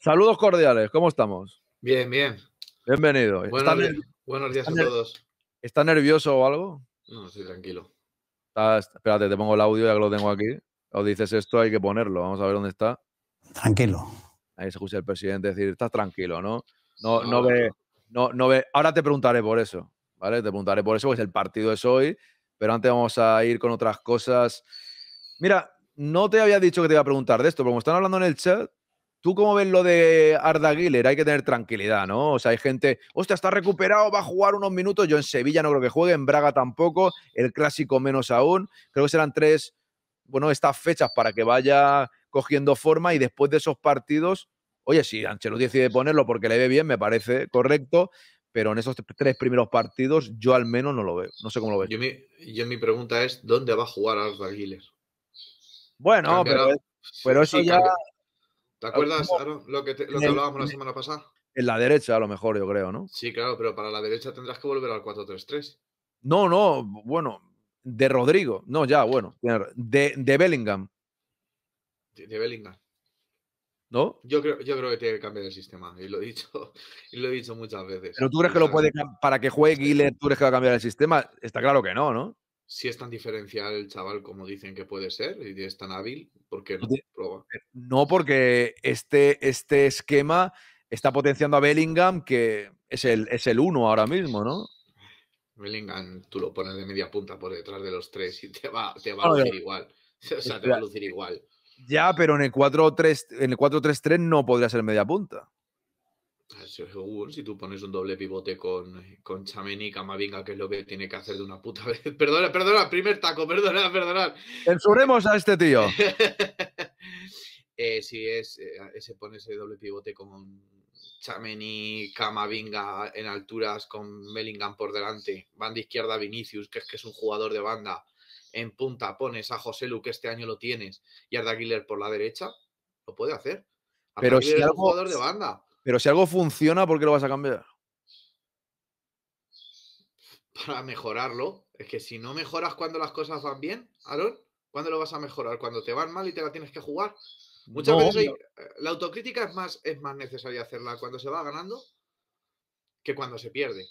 Saludos cordiales, ¿cómo estamos? Bien, bien. Bienvenido. Buenos, días, a todos. ¿Está nervioso o algo? No, estoy tranquilo. espérate, te pongo el audio, ya que lo tengo aquí. O dices esto, hay que ponerlo. Vamos a ver dónde está. Tranquilo. Ahí se escucha el presidente decir, estás tranquilo, ¿no? No, no, ve, no, no ve. Ahora te preguntaré por eso, ¿vale? Te preguntaré por eso, porque el partido es hoy, pero antes vamos a ir con otras cosas. Mira, no te había dicho que te iba a preguntar de esto, pero como están hablando en el chat, ¿Tú cómo ves lo de Arda Giler? Hay que tener tranquilidad, ¿no? O sea, hay gente, hostia, está recuperado, va a jugar unos minutos. Yo en Sevilla no creo que juegue, en Braga tampoco, el clásico menos aún. Creo que serán tres, bueno, estas fechas para que vaya cogiendo forma y después de esos partidos, oye, si Ancelotti decide ponerlo porque le ve bien, me parece correcto, pero en esos tres primeros partidos yo al menos no lo veo. No sé cómo lo veo Yo mi, pregunta es, ¿dónde va a jugar Alba Aguilera. Bueno, pero, si eso ya... ¿Te acuerdas lo que, lo que hablábamos la semana pasada? En la derecha a lo mejor, yo creo, ¿no? Sí, claro, pero para la derecha tendrás que volver al 4-3-3. No, no, bueno, de Rodrigo. No, ya, bueno. De, Bellingham. De, Bellingham. ¿No? Yo creo, yo creo que tiene que cambiar el sistema. Y lo he dicho, y lo he dicho muchas veces. Pero tú crees que lo puede para que juegue Guillermo? tú crees que va a cambiar el sistema. Está claro que no, ¿no? Si es tan diferencial el chaval como dicen que puede ser y es tan hábil, ¿por qué no? Eh, no, porque este, este esquema está potenciando a Bellingham, que es el, es el uno ahora mismo, ¿no? Melingan, tú lo pones de media punta por detrás de los tres y te va, a lucir igual. O sea, te va a lucir igual. Ya, pero en el 4-3-3 no podría ser media punta. Ah, Seguro, si tú pones un doble pivote con, con Chameni que es lo que tiene que hacer de una puta vez. Perdona, perdona, primer taco, perdona, perdona. ¡Ensuremos a este tío. eh, si es, eh, se pone ese doble pivote con Chameni, Camavinga en alturas con Mellingham por delante, banda izquierda Vinicius, que es que es un jugador de banda, en punta pones a José Lu, que este año lo tienes, y a por la derecha, lo puede hacer. pero si, algo, jugador de banda. pero si algo funciona, ¿por qué lo vas a cambiar? Para mejorarlo. Es que si no mejoras cuando las cosas van bien, Aaron, ¿cuándo lo vas a mejorar? ¿Cuando te van mal y te la tienes que jugar? Muchas veces eh, la autocrítica es más, es más necesaria hacerla cuando se va ganando que cuando se pierde.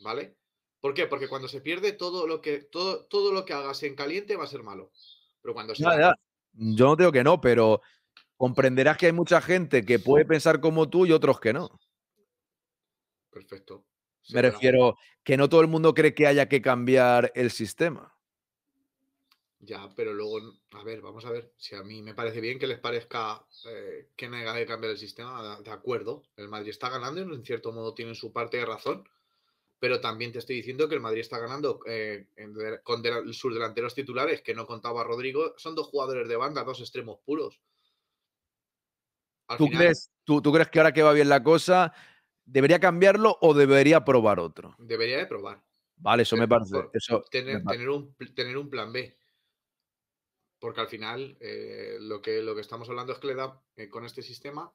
¿Vale? ¿Por qué? Porque cuando se pierde todo lo que, todo, todo lo que hagas en caliente va a ser malo. Pero cuando se... Yo no digo que no, pero comprenderás que hay mucha gente que puede pensar como tú y otros que no. Perfecto. Me refiero que no todo el mundo cree que haya que cambiar el sistema. Ya, pero luego, a ver, vamos a ver. Si a mí me parece bien que les parezca eh, que no hay que cambiar el sistema, de acuerdo. El Madrid está ganando y en cierto modo tienen su parte de razón. Pero también te estoy diciendo que el Madrid está ganando eh, con sus delanteros titulares, que no contaba Rodrigo. Son dos jugadores de banda, dos extremos puros. ¿Tú, crees, tú, crees que ahora que va bien la cosa, debería cambiarlo o debería probar otro? Debería de probar. Vale, eso, eh, me parece, tener un plan B porque al final eh, lo, que, lo que estamos hablando es que le da eh, con este sistema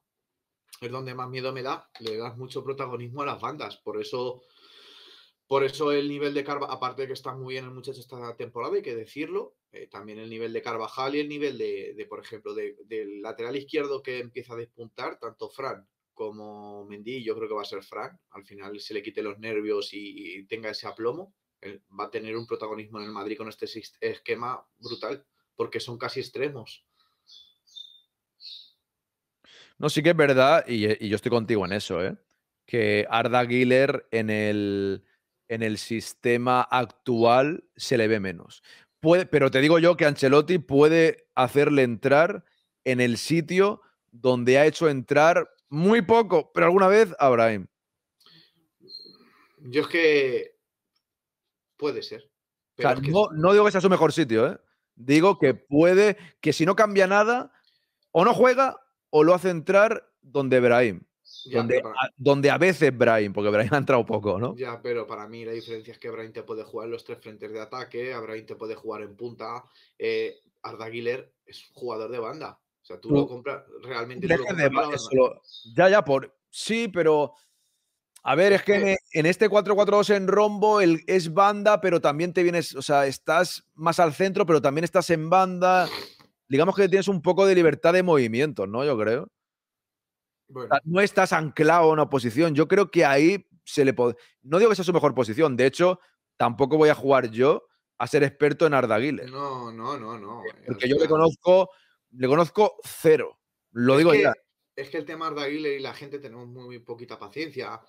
es donde más miedo me da, le das mucho protagonismo a las bandas, por eso por eso el nivel de Carvajal, aparte de que está muy bien el muchacho esta temporada, hay que decirlo, eh, también el nivel de Carvajal y el nivel de, por ejemplo, del lateral izquierdo que empieza a despuntar, tanto Fran como Mendy, yo creo que va a ser Fran, al final se le quite los nervios y, tenga ese aplomo, va a tener un protagonismo en el Madrid con este esquema brutal porque son casi extremos. No, sí que es verdad, eh, y, yo estoy contigo en eso, ¿eh? que Arda Giller en el, en el sistema actual se le ve menos. pero te digo yo que Ancelotti puede hacerle entrar en el sitio donde ha hecho entrar muy poco, pero alguna vez a Yo es que puede ser. no, digo que sea su mejor sitio, ¿eh? Digo que puede, que si no cambia nada, o no juega o lo hace entrar donde Brahim. donde, a, donde, a, veces Brahim, porque Brahim ha entrado poco, ¿no? Ya, pero para mí la diferencia es que Brahim te puede jugar en los tres frentes de ataque, Brahim te puede jugar en punta. Eh, Arda Aguiler es jugador de banda. O sea, tú, lo compras realmente. de Ya, ya, por. Sí, pero a ver, es que este e, en, este 4-4-2 en rombo el, es banda, pero también te vienes, o sea, estás más al centro, pero también estás en banda. Digamos que tienes un poco de libertad de movimiento, ¿no? Yo creo. no estás anclado en una posición. Yo creo que ahí se le puede. No digo que sea su mejor posición. De hecho, tampoco voy a jugar yo a ser experto en Ardaguile. No, no, no, no. Porque yo le conozco, le conozco cero. Lo digo ya. Es que el tema Ardaguile y la gente tenemos muy, muy poquita paciencia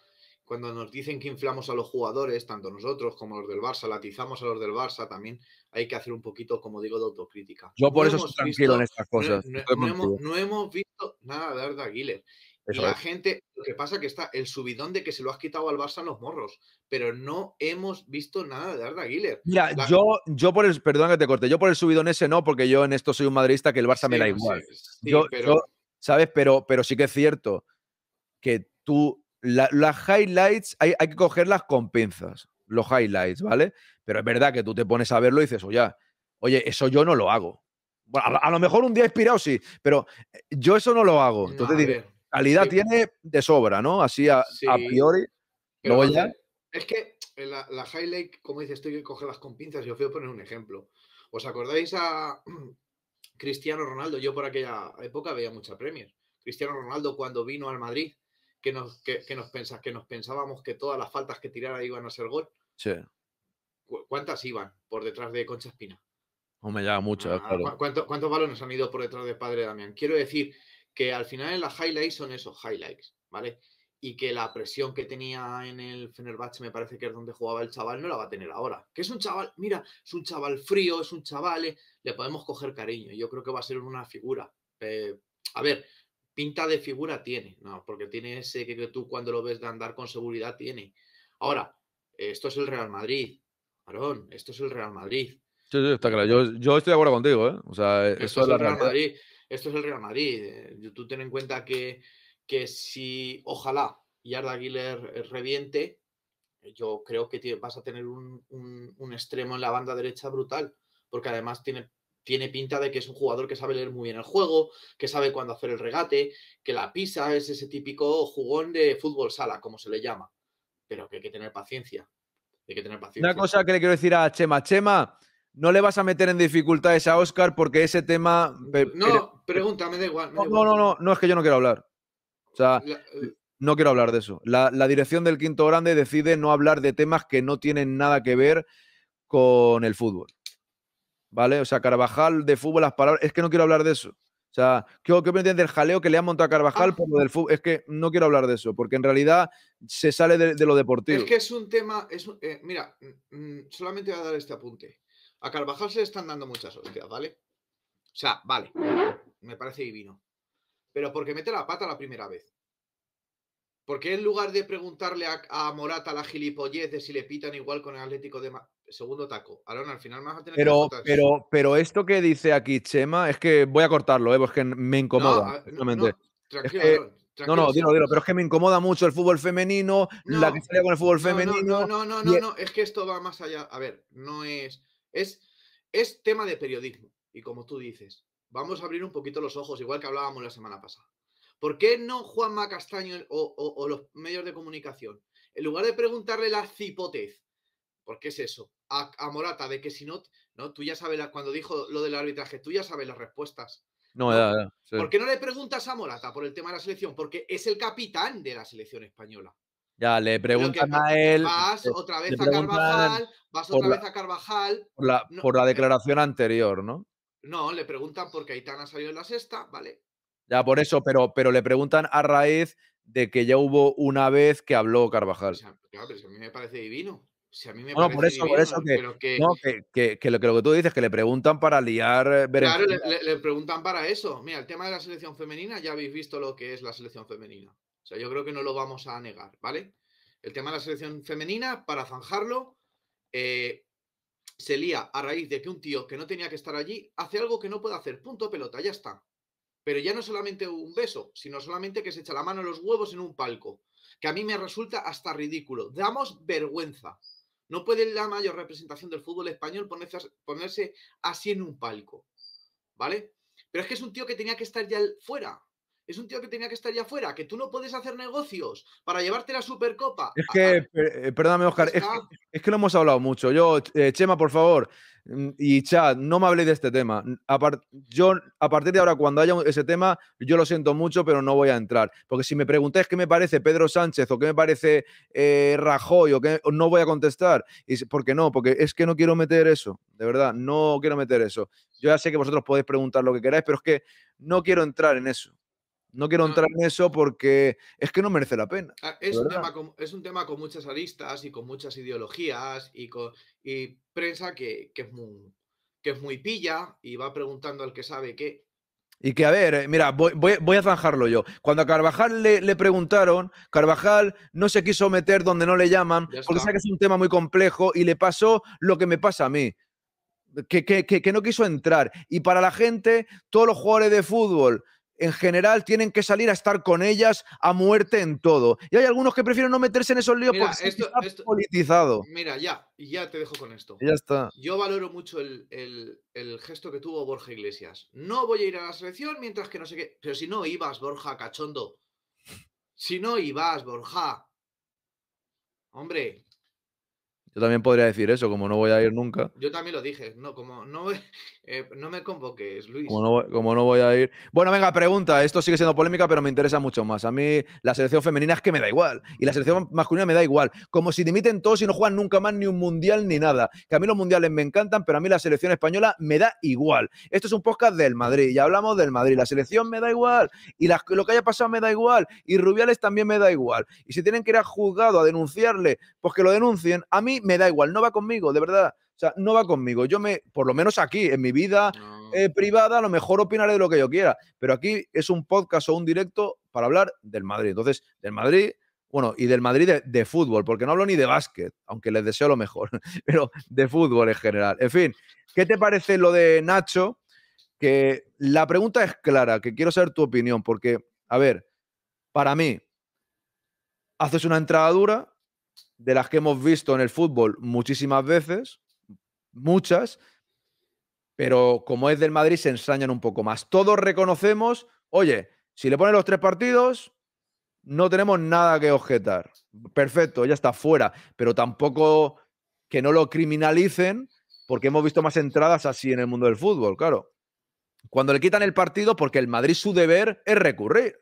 cuando nos dicen que inflamos a los jugadores, tanto nosotros como los del Barça, latizamos a los del Barça, también hay que hacer un poquito, como digo, de autocrítica. Yo por eso estoy tranquilo en estas cosas. No, hemos, visto nada de Arda Aguiler. la gente, lo que pasa es que está el subidón de que se lo has quitado al Barça en los morros, pero no hemos visto nada de Arda Aguiler. Mira, yo, yo por el, perdón que te corte, yo por el subidón ese no, porque yo en esto soy un madridista que el Barça me da igual. ¿Sabes? Pero, pero sí que es cierto que tú las highlights hay, que cogerlas con pinzas, los highlights, ¿vale? Pero es verdad que tú te pones a verlo y dices, oye, oye eso yo no lo hago. a, lo mejor un día inspirado sí, pero eh, yo eso no lo hago. Entonces calidad tiene de sobra, ¿no? Así a, priori. Es que eh, la, la, highlight, como dices, estoy que cogerlas con pinzas. Yo os voy a poner un ejemplo. ¿Os acordáis a Cristiano Ronaldo? Yo por aquella época veía mucha Premier. Cristiano Ronaldo cuando vino al Madrid que nos, que, que nos, pensas, que nos pensábamos que todas las faltas que tirara iban a ser gol. Sí. ¿Cuántas iban por detrás de Concha Espina? Hombre, me muchas, mucho ah, claro. ¿Cuántos balones han ido por detrás de Padre Damián? Quiero decir que al final en las highlights son esos highlights, ¿vale? Y que la presión que tenía en el Fenerbahce, me parece que es donde jugaba el chaval, no la va a tener ahora. Que es un chaval, mira, es un chaval frío, es un chaval, eh, le podemos coger cariño. Yo creo que va a ser una figura. Eh, a ver, Pinta de figura tiene, ¿no? Porque tiene ese que, tú cuando lo ves de andar con seguridad tiene. Ahora, esto es el Real Madrid, Aarón, esto es el Real Madrid. está claro. Yo, estoy de acuerdo contigo, ¿eh? E, esto es, el Real Madrid. Esto es el Real Madrid. Eh. Tú ten en cuenta que, que si ojalá Yarda Aguiler eh, reviente, yo creo que vas a tener un, extremo en la banda derecha brutal, porque además tiene tiene pinta de que es un jugador que sabe leer muy bien el juego, que sabe cuándo hacer el regate, que la pisa es ese típico jugón de fútbol sala, como se le llama. Pero que hay que tener paciencia. Hay que tener paciencia. Una cosa que le quiero decir a Chema. Chema, no le vas a meter en dificultades a Oscar porque ese tema. No, pregúntame, da igual. No, no, no, no, es que yo no quiero hablar. O sea, eh, no quiero hablar de eso. la, dirección del Quinto Grande decide no hablar de temas que no tienen nada que ver con el fútbol. ¿vale? O sea, Carvajal de fútbol, las palabras, es que no quiero hablar de eso. O sea, ¿qué, qué opinas el jaleo que le han montado a Carvajal por lo del fútbol? Es que no quiero hablar de eso, porque en realidad se sale de, lo deportivo. Es que es un tema, es, eh, mira, mm, mm, solamente voy a dar este apunte. A Carvajal se le están dando muchas hostias, ¿vale? O sea, vale, me parece divino. Pero porque mete la pata la primera vez. Porque en lugar de preguntarle a, Morata la gilipollez de si le pitan igual con el Atlético de segundo taco. al final me vas a tener pero, que pero, pero esto que dice aquí Chema, es que voy a cortarlo, ¿eh? porque pues me incomoda. Ah, no, no, tranquilo, pero es que me incomoda mucho el fútbol femenino, la que sale con el fútbol femenino. No, no, no, e no, es que esto va más allá. A ver, no es. Es, es tema de periodismo. Y como tú dices, vamos a abrir un poquito los ojos, igual que hablábamos la semana pasada. ¿Por qué no Juanma Castaño o, los medios de comunicación? En lugar de preguntarle la cipotez, ¿Por qué es eso, a, Morata de que si no, no, tú ya sabes, cuando dijo lo del arbitraje, tú ya sabes las respuestas. No, ¿Por qué no le preguntas a Morata por el tema de la selección? Porque es el capitán de la selección española. Ya, le preguntan a él. Vas otra vez a Carvajal, vas otra vez a Carvajal. Por la, declaración anterior, ¿no? No, le preguntan porque Aitana salió en la sexta, ¿vale? Ya, por eso, pero, pero le preguntan a raíz de que ya hubo una vez que habló Carvajal. Pues claro, pero a mí me parece divino. Si no, por eso, por eso que, no, que, lo, que, tú dices, que le preguntan para liar. Eh, claro, le, preguntan para eso. Mira, el tema de la selección femenina, ya habéis visto lo que es la selección femenina. O sea, yo creo que no lo vamos a negar, ¿vale? El tema de la selección femenina, para zanjarlo, eh, se lía a raíz de que un tío que no tenía que estar allí hace algo que no puede hacer. Punto, pelota, ya está. Pero ya no solamente un beso, sino solamente que se echa la mano en los huevos en un palco. Que a mí me resulta hasta ridículo. Damos vergüenza. No puede la mayor representación del fútbol español ponerse, así en un palco, ¿vale? Pero es que es un tío que tenía que estar ya fuera, es un tío que tenía que estar ya afuera, que tú no puedes hacer negocios para llevarte la Supercopa. Es que, perdóname, Oscar, es, que lo hemos hablado mucho. Yo, eh, Chema, por favor, mm, y Chad, no me habléis de este tema. A yo, a partir de ahora, cuando haya ese tema, yo lo siento mucho, pero no voy a entrar. Porque si me preguntáis qué me parece Pedro Sánchez o qué me parece eh, Rajoy, o qué, no voy a contestar. Y, ¿Por qué no? Porque es que no quiero meter eso. De verdad, no quiero meter eso. Yo ya sé que vosotros podéis preguntar lo que queráis, pero es que no quiero entrar en eso. No quiero ah. entrar en eso porque es que no merece la pena. Ah, es, un tema, con, muchas aristas y con muchas ideologías y, con, prensa que, es muy, que es muy pilla y va preguntando al que sabe qué. Y que, a ver, eh, mira, voy, voy, a zanjarlo yo. Cuando a Carvajal le, le, preguntaron, Carvajal no se quiso meter donde no le llaman, porque sabe que es un tema muy complejo y le pasó lo que me pasa a mí. que no quiso entrar. Y para la gente, todos los jugadores de fútbol en general tienen que salir a estar con ellas a muerte en todo. Y hay algunos que prefieren no meterse en esos líos porque esto, está politizado. Mira, ya, ya te dejo con esto. Ya está. Yo valoro mucho el, gesto que tuvo Borja Iglesias. No voy a ir a la selección mientras que no sé qué. Pero si no ibas, Borja, cachondo. Si no ibas, Borja. Hombre. Yo también podría decir eso, como no voy a ir nunca. Yo también lo dije, no, como no. Eh, no me convoques, Luis. Como no, voy, a ir. Bueno, venga, pregunta. Esto sigue siendo polémica, pero me interesa mucho más. A mí la selección femenina es que me da igual. Y la selección masculina me da igual. Como si dimiten todos y no juegan nunca más ni un mundial ni nada. Que a mí los mundiales me encantan, pero a mí la selección española me da igual. Esto es un podcast del Madrid. Ya hablamos del Madrid. La selección me da igual. Y lo que haya pasado me da igual. Y Rubiales también me da igual. Y si tienen que ir a juzgado a denunciarle, pues que lo denuncien. A mí me da igual. No va conmigo, de verdad. O sea, no va conmigo. Yo me, por lo menos aquí, en mi vida ah. eh, privada, a lo mejor opinaré de lo que yo quiera. Pero aquí es un podcast o un directo para hablar del Madrid. Entonces, del Madrid, bueno, y del Madrid de, de fútbol, porque no hablo ni de básquet, aunque les deseo lo mejor, pero de fútbol en general. En fin, ¿qué te parece lo de Nacho? Que la pregunta es clara, que quiero saber tu opinión, porque, a ver, para mí, haces una entrada dura, de las que hemos visto en el fútbol muchísimas veces, muchas, pero como es del Madrid se ensañan un poco más. Todos reconocemos, oye, si le ponen los tres partidos, no tenemos nada que objetar. Perfecto, ya está fuera, pero tampoco que no lo criminalicen porque hemos visto más entradas así en el mundo del fútbol, claro. Cuando le quitan el partido, porque el Madrid su deber es recurrir.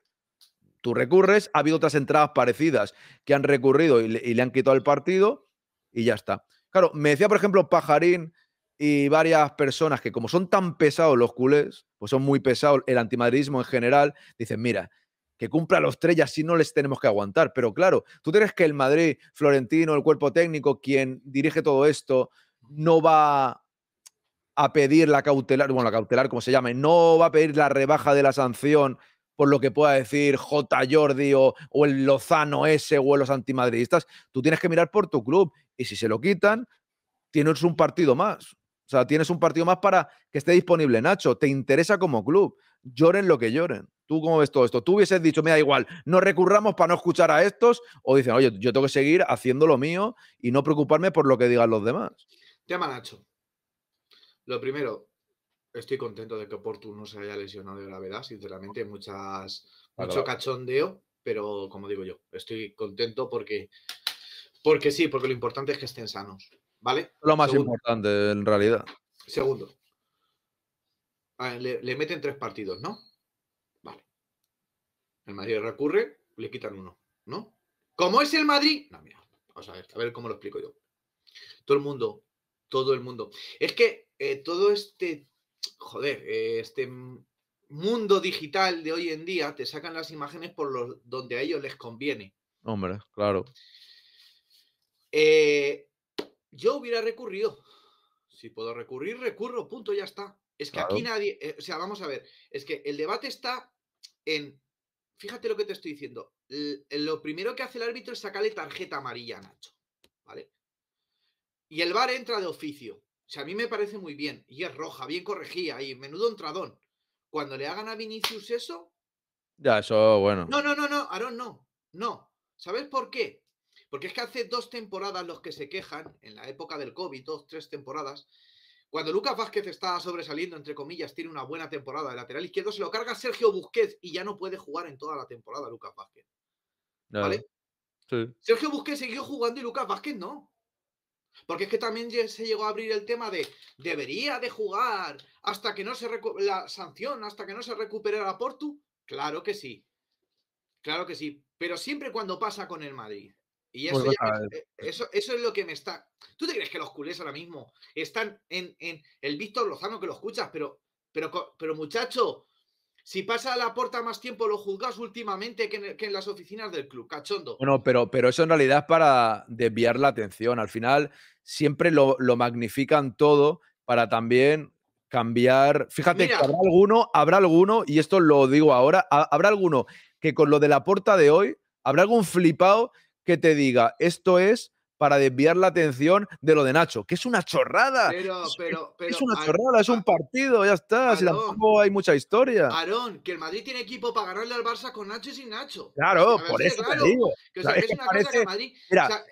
Tú recurres, ha habido otras entradas parecidas que han recurrido y le, han quitado el partido y ya está. Claro, me decía, por ejemplo, Pajarín y varias personas que como son tan pesados los culés, pues son muy pesados, el antimadridismo en general, dicen, mira, que cumpla los tres y así no les tenemos que aguantar. Pero claro, tú crees que el Madrid, Florentino, el cuerpo técnico, quien dirige todo esto, no va a pedir la cautelar, bueno, la cautelar como se llame, no va a pedir la rebaja de la sanción por lo que pueda decir J. Jordi o, el Lozano S o los antimadridistas. Tú tienes que mirar por tu club y si se lo quitan, tienes un partido más. O sea, tienes un partido más para que esté disponible Nacho. Te interesa como club. Lloren lo que lloren. ¿Tú cómo ves todo esto? ¿Tú hubieses dicho, me da igual, no recurramos para no escuchar a estos? ¿O dicen, oye, yo tengo que seguir haciendo lo mío y no preocuparme por lo que digan los demás? Llama Nacho. Lo primero, Estoy contento de que Portu no se haya lesionado de gravedad, sinceramente. Muchas, mucho cachondeo, pero como digo yo, estoy contento porque, porque sí, porque lo importante es que estén sanos. ¿Vale? Lo más importante, en realidad. Segundo. le, meten tres partidos, ¿no? Vale. El Madrid recurre, le quitan uno, ¿no? Como es el Madrid. No, mira, vamos a ver, a ver cómo lo explico yo. Todo el mundo, todo el mundo. Es que eh, todo este joder, este mundo digital de hoy en día te sacan las imágenes por los, donde a ellos les conviene. Hombre, claro. Eh, yo hubiera recurrido. Si puedo recurrir, recurro, punto, ya está. Es que aquí nadie, eh, o sea, vamos a ver, es que el debate está en, fíjate lo que te estoy diciendo, lo primero que hace el árbitro es sacarle tarjeta amarilla a Nacho, ¿vale? Y el bar entra de oficio. O a mí me parece muy bien. Y es roja, bien corregida. Y menudo entradón. Cuando le hagan a Vinicius eso. Ya, eso, bueno. No, no, no, no, Aaron, no. No. ¿Sabes por qué? Porque es que hace dos temporadas los que se quejan, en la época del COVID, dos, tres temporadas, cuando Lucas Vázquez está sobresaliendo, entre comillas, tiene una buena temporada de lateral izquierdo, se lo carga Sergio Busquets y ya no puede jugar en toda la temporada Lucas Vázquez. ¿Vale? Sí. Sergio Busquets siguió jugando y Lucas Vázquez no. Porque es que también se llegó a abrir el tema de debería de jugar hasta que no se la sanción, hasta que no se recuperara Portu. Claro que sí. Claro que sí. Pero siempre cuando pasa con el Madrid. Y pues e, eso, eso, es lo que me está. ¿Tú te crees que los culés ahora mismo están en, el Víctor Lozano que lo escuchas? Pero, pero, pero muchacho, si pasa a la puerta más tiempo, lo juzgas últimamente que en, las oficinas del club, cachondo. Bueno, pero, pero eso en realidad es para desviar la atención. Al final, siempre lo, lo magnifican todo para también cambiar. Fíjate habrá alguno, habrá alguno, y esto lo digo ahora, habrá alguno que con lo de la puerta de hoy, habrá algún flipado que te diga, esto es para desviar la atención de lo de Nacho, que es una chorrada. es una chorrada, es un partido, ya está. si tampoco hay mucha historia. Aarón, que el Madrid tiene equipo para ganarle al Barça con Nacho y sin Nacho. Claro, por eso es, que parece, que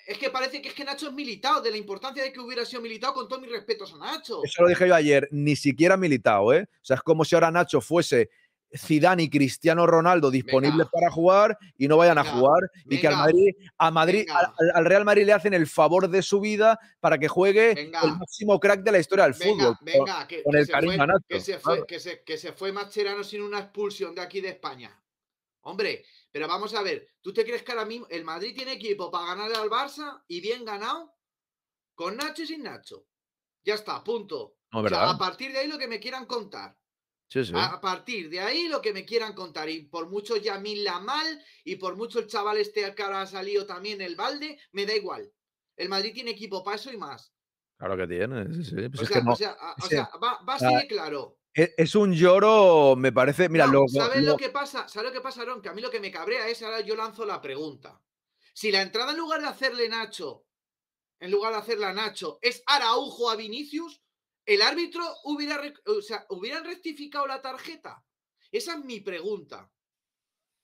es que parece que Nacho es militado, de la importancia de que hubiera sido militado con todos mis respetos a Nacho. Eso lo dije yo ayer, ni siquiera militado, ¿eh? O sea, es como si ahora Nacho fuese Zidane y Cristiano Ronaldo disponibles para jugar y no vayan a jugar y que al Madrid, a Madrid al, Real Madrid le hacen el favor de su vida para que juegue el máximo crack de la historia del fútbol con, el que, se fue, fue Mascherano sin una expulsión de aquí de España hombre pero vamos a ver ¿tú te crees que ahora mismo el Madrid tiene equipo para ganarle al Barça y bien ganado con Nacho y sin Nacho? ya está punto a partir de ahí lo que me quieran contar a partir de ahí lo que me quieran contar. Y por mucho Yamil Lamal y por mucho el chaval este que ahora ha salido también el balde, me da igual. El Madrid tiene equipo paso y más. Claro que tiene, sí, pues o, es sea, va, a ser ah, claro. E, es un lloro, me parece. Mira, lo, ¿sabes lo... que pasa? ¿Sabes lo que pasaron Que a mí lo que me cabrea es ahora yo lanzo la pregunta. Si la entrada en lugar de hacerle Nacho, en lugar de hacerla Nacho, es Araujo a Vinicius, el árbitro hubiera, hubieran rectificado la tarjeta. Esa es mi pregunta.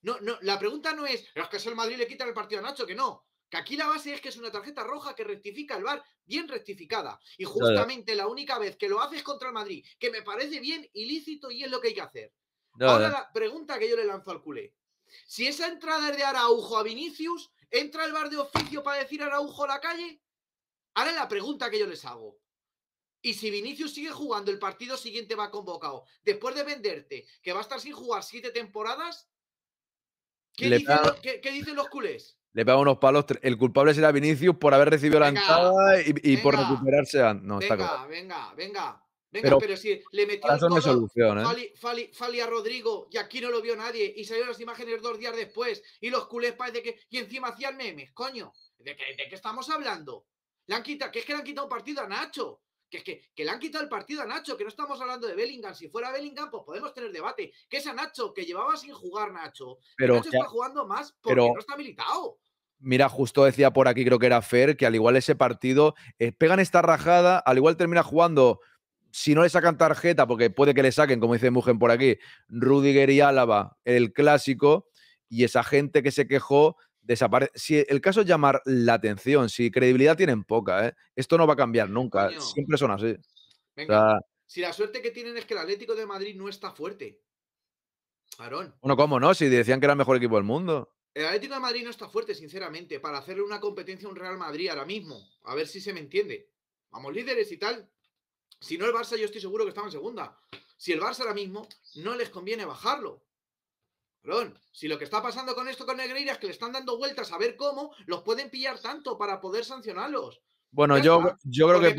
No, la pregunta no es, los que es el Madrid le quita el partido a Nacho, que no. Que aquí la base es que es una tarjeta roja que rectifica el Bar, bien rectificada. Y justamente la única vez que lo haces contra el Madrid, que me parece bien ilícito y es lo que hay que hacer. Ahora la pregunta que yo le lanzo al culé. Si esa entrada es de Araujo a Vinicius, ¿entra el Bar de oficio para decir Araujo a la calle? Ahora la pregunta que yo les hago. Y si Vinicius sigue jugando, el partido siguiente va convocado. Después de venderte, que va a estar sin jugar siete temporadas, ¿qué, dicen, los, culés? Le pega unos palos. El culpable será Vinicius por haber recibido la entrada y, por recuperarse. No, venga, venga, venga. Venga, pero, si le metió el codo, ¿eh? a Rodrigo y aquí no lo vio nadie y salieron las imágenes dos días después y los culés de que... Y encima hacían memes, coño. ¿De qué, estamos hablando? Le que es que le han quitado un partido a Nacho que es que, le han quitado el partido a Nacho, que no estamos hablando de Bellingham. Si fuera Bellingham, pues podemos tener debate. Que es a Nacho, que llevaba sin jugar Nacho. Pero Nacho está jugando más porque no está habilitado. Mira, justo decía por aquí, creo que era Fer, que al igual ese partido, eh, pegan esta rajada, al igual termina jugando si no le sacan tarjeta, porque puede que le saquen, como dice Mugen por aquí, Rudiger y Álava, el clásico, y esa gente que se quejó desaparece. Si el caso es llamar la atención, si credibilidad tienen poca, ¿eh? esto no va a cambiar nunca. Siempre son así. si la suerte que tienen es que el Atlético de Madrid no está fuerte. Aarón. Bueno, ¿cómo no? Si decían que era el mejor equipo del mundo. El Atlético de Madrid no está fuerte, sinceramente, para hacerle una competencia a un Real Madrid ahora mismo. A ver si se me entiende. Vamos líderes y tal. Si no el Barça, yo estoy seguro que estaba en segunda. Si el Barça ahora mismo no les conviene bajarlo si lo que está pasando con esto con Negreira es que le están dando vueltas a ver cómo los pueden pillar tanto para poder sancionarlos. Bueno, yo, yo creo que.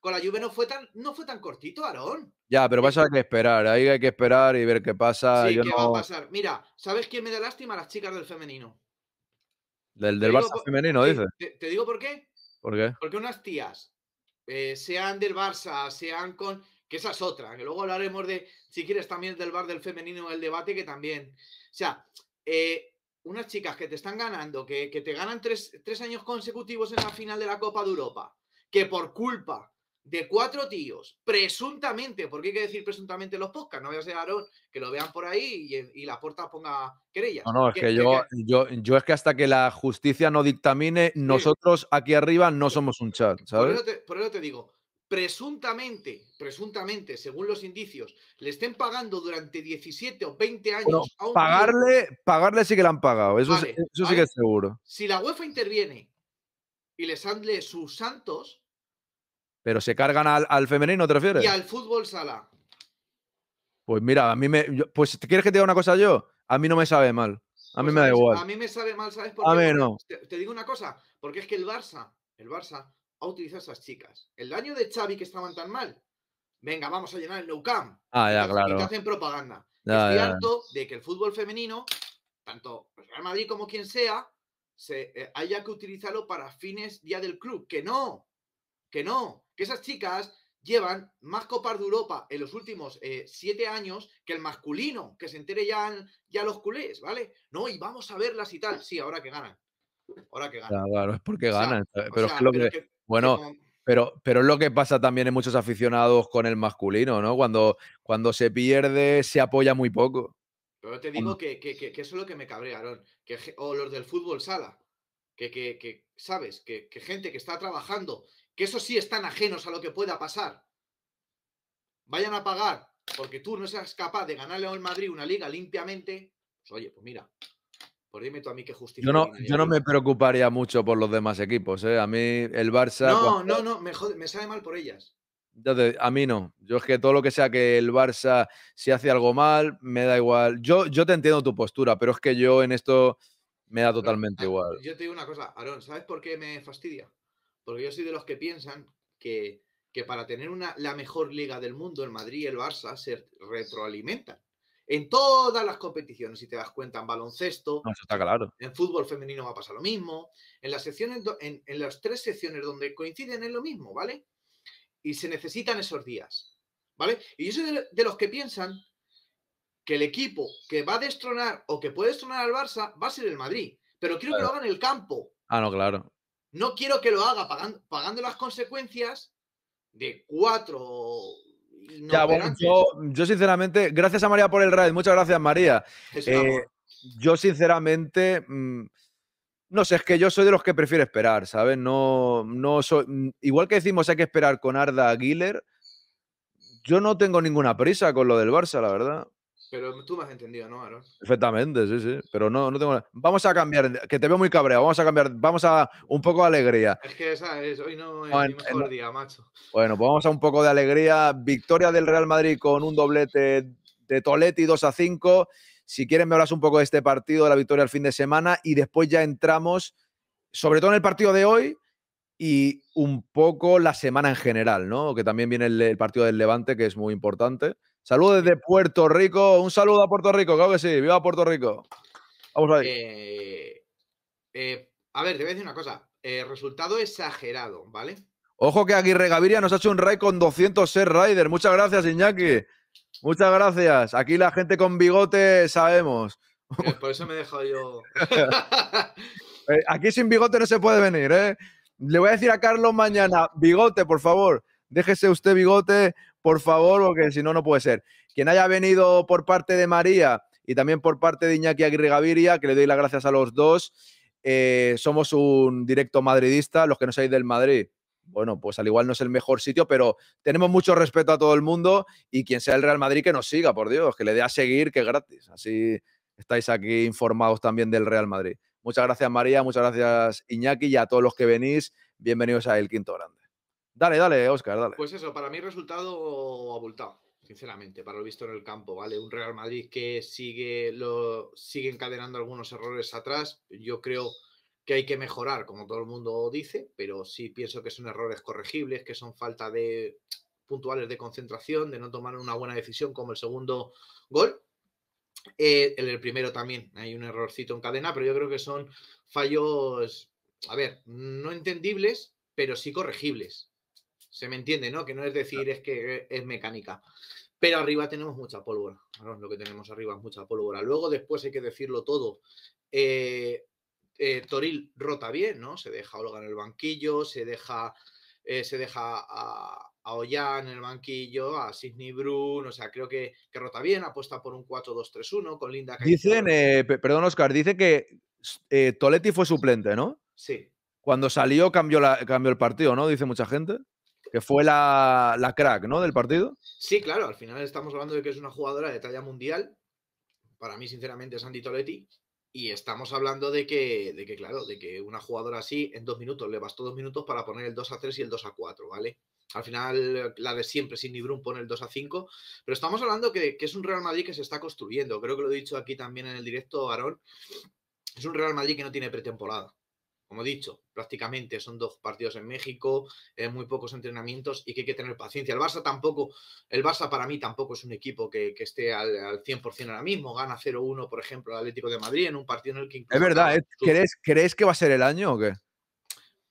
Con, la, Juve no fue tan, no fue tan cortito, Aarón. Ya, pero vas a que esperar. Ahí hay que esperar y ver qué pasa. va a pasar? Mira, ¿sabes quién me da lástima? Las chicas del femenino. Del, del Barça femenino, dice. Te, digo por qué. ¿Por qué? Porque unas tías, eh, sean del Barça, sean con que esa es otra, que luego hablaremos de, si quieres también del bar del femenino, el debate que también. O sea, eh, unas chicas que te están ganando, que, te ganan tres, años consecutivos en la final de la Copa de Europa, que por culpa de cuatro tíos, presuntamente, porque hay que decir presuntamente los podcasts, no voy a ser que lo vean por ahí y, la puerta ponga querella. No, no, es que, yo, yo, yo es que hasta que la justicia no dictamine, nosotros aquí arriba no somos un chat, ¿sabes? por eso te digo, presuntamente, presuntamente, según los indicios, le estén pagando durante 17 o 20 años a un pagarle, pagarle sí que le han pagado, eso, eso sí que es seguro. Si la UEFA interviene y les sale sus santos... Pero se cargan al, al, femenino, ¿te refieres? Y al fútbol sala. Pues mira, a mí me... pues ¿quieres que te diga una cosa yo? A mí no me sabe mal. A mí pues me da igual. A mí me sabe mal, ¿sabes por qué? A no. te digo una cosa, porque es que el Barça, el Barça a utilizar esas chicas. El daño de Xavi que estaban tan mal. Venga, vamos a llenar el Nou Camp. Ah, ya, claro. hacen propaganda. Estoy harto de que el fútbol femenino, tanto Real Madrid como quien sea, eh, haya que utilizarlo para fines día del club. Que no, que no, que esas chicas llevan más copas de Europa en los últimos eh, siete años que el masculino, que se entere ya, ya los culés, ¿vale? No, y vamos a verlas y tal. Sí, ahora que ganan. Ahora que ganan. claro, es porque ganan. Eh, pero, es lo que bueno, pero, pero es lo que pasa también en muchos aficionados con el masculino, ¿no? Cuando, cuando se pierde, se apoya muy poco. Pero te digo que, que, eso es lo que me cabrearon. Que, o los del fútbol sala. Que, que, ¿sabes? Que, que gente que está trabajando, que eso sí están ajenos a lo que pueda pasar. Vayan a pagar porque tú no seas capaz de ganarle al Madrid una liga limpiamente. Pues oye, pues mira, por dime tú a mí que justifica. Yo no, me preocuparía mucho por los demás equipos. ¿eh? A mí el Barça. No, no, no, me, sabe mal por ellas. a mí no. Yo es que todo lo que sea que el Barça, si hace algo mal, me da igual. Yo, yo te entiendo tu postura, pero es que yo en esto me da totalmente ah, igual. Yo te digo una cosa, Aaron, ¿sabes por qué me fastidia? Porque yo soy de los que piensan que, que para tener una, la mejor liga del mundo, el Madrid y el Barça se retroalimentan en todas las competiciones, si te das cuenta, en baloncesto, en fútbol femenino va a pasar lo mismo, en las secciones, en, las tres secciones donde coinciden es lo mismo, ¿vale? Y se necesitan esos días, ¿vale? Y yo soy de, los que piensan que el equipo que va a destronar o que puede destronar al Barça va a ser el Madrid, pero quiero que lo haga en el campo. Ah, no, claro. No quiero que lo haga pagando las consecuencias de cuatro yo, sinceramente, gracias a María por el raid, muchas gracias María. Eh, yo sinceramente, mm, no sé, es que yo soy de los que prefiero esperar, ¿sabes? No, no soy, mm, igual que decimos hay que esperar con Arda Aguiler, yo no tengo ninguna prisa con lo del Barça, la verdad. Pero tú me has entendido, ¿no, Aaron? Perfectamente, sí, sí. Pero no, no tengo. Vamos a cambiar, que te veo muy cabreado. Vamos a cambiar, vamos a un poco de alegría. Es que, es... Hoy no es bueno, mejor día, macho. Bueno, pues vamos a un poco de alegría. Victoria del Real Madrid con un doblete de Toletti 2 a 5. Si quieres, me hablas un poco de este partido, de la victoria al fin de semana. Y después ya entramos, sobre todo en el partido de hoy, y un poco la semana en general, ¿no? Que también viene el partido del Levante, que es muy importante. Saludos desde Puerto Rico. Un saludo a Puerto Rico, claro que sí. Viva Puerto Rico. Vamos a eh, eh, a ver, te voy a decir una cosa. Eh, resultado exagerado, ¿vale? Ojo que Aguirre Gaviria nos ha hecho un raid con 200 ser riders. Muchas gracias, Iñaki. Muchas gracias. Aquí la gente con bigote sabemos. Por eso me he dejado yo. Aquí sin bigote no se puede venir, ¿eh? Le voy a decir a Carlos mañana, bigote, por favor. Déjese usted bigote por favor, porque si no, no puede ser. Quien haya venido por parte de María y también por parte de Iñaki Aguirre Gaviria, que le doy las gracias a los dos. Eh, somos un directo madridista, los que no seáis del Madrid. Bueno, pues al igual no es el mejor sitio, pero tenemos mucho respeto a todo el mundo y quien sea el Real Madrid que nos siga, por Dios, que le dé a seguir, que es gratis. Así estáis aquí informados también del Real Madrid. Muchas gracias María, muchas gracias Iñaki y a todos los que venís. Bienvenidos a El Quinto Grande. Dale, dale, Oscar, dale. Pues eso, para mí resultado abultado, sinceramente, para lo visto en el campo, ¿vale? Un Real Madrid que sigue, lo, sigue encadenando algunos errores atrás, yo creo que hay que mejorar, como todo el mundo dice, pero sí pienso que son errores corregibles, que son falta de puntuales de concentración, de no tomar una buena decisión como el segundo gol. Eh, en el primero también hay un errorcito en cadena, pero yo creo que son fallos, a ver, no entendibles, pero sí corregibles. Se me entiende, ¿no? Que no es decir es que es mecánica. Pero arriba tenemos mucha pólvora. lo que tenemos arriba es mucha pólvora. Luego, después hay que decirlo todo. Eh, eh, Toril rota bien, ¿no? Se deja Olga en el banquillo, se deja, eh, se deja a, a Ollán en el banquillo, a Sidney Brun, o sea, creo que, rota bien, apuesta por un 4-2-3-1 con Linda. Dicen, perdón Oscar, dice que Toletti fue suplente, ¿no? Sí. Cuando salió cambió, la, cambió el partido, ¿no? Dice mucha gente que fue la, crack, ¿no? Del partido. Sí, claro, al final estamos hablando de que es una jugadora de talla mundial. Para mí, sinceramente, es Andy Toletti. Y estamos hablando de que, de que, claro, de que una jugadora así en dos minutos le bastó dos minutos para poner el 2 a 3 y el 2 a 4, ¿vale? Al final, la de siempre, Sidney Brum pone el 2 a 5. Pero estamos hablando que, que, es un Real Madrid que se está construyendo. Creo que lo he dicho aquí también en el directo, Aarón. Es un Real Madrid que no tiene pretemporada como he dicho, prácticamente son dos partidos en México, eh, muy pocos entrenamientos y que hay que tener paciencia. El Barça tampoco, el Barça para mí tampoco es un equipo que, esté al, 100% ahora mismo. Gana 0-1, por ejemplo, el Atlético de Madrid en un partido en el que... Es verdad, ¿eh? ¿Crees, que va a ser el año o qué?